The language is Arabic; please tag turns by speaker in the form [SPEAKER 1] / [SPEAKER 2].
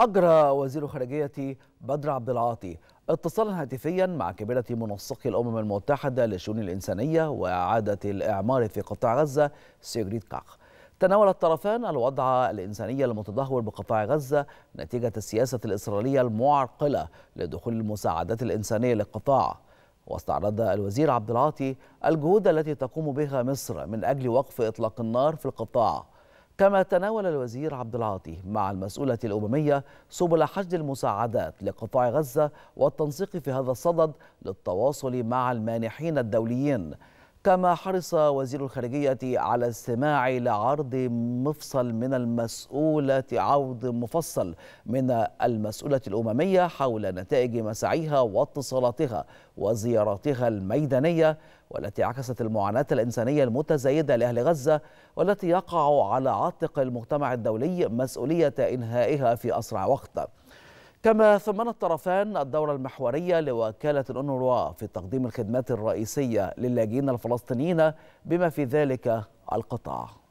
[SPEAKER 1] أجرى وزير خارجية بدر عبد العاطي اتصالا هاتفيا مع كبيرة منسقي الأمم المتحدة للشؤون الإنسانية وإعادة الإعمار في قطاع غزة سيغريد كاخ تناول الطرفان الوضع الإنساني المتدهور بقطاع غزة نتيجة السياسة الإسرائيلية المعرقلة لدخول المساعدات الإنسانية للقطاع واستعرض الوزير عبد العاطي الجهود التي تقوم بها مصر من أجل وقف إطلاق النار في القطاع كما تناول الوزير عبد العاطي مع المسؤولة الأممية سبل حشد المساعدات لقطاع غزة والتنسيق في هذا الصدد للتواصل مع المانحين الدوليين كما حرص وزير الخارجية على استماع لعرض مفصل من المسؤولة عرض مفصل من المسؤولة الأممية حول نتائج مساعيها واتصالاتها وزياراتها الميدانية والتي عكست المعاناة الإنسانية المتزايدة لأهل غزة والتي يقع على عاتق المجتمع الدولي مسؤولية إنهائها في أسرع وقت كما ثمن الطرفان الدورة المحورية لوكالة الأونروا في تقديم الخدمات الرئيسية للاجئين الفلسطينيين بما في ذلك القطاع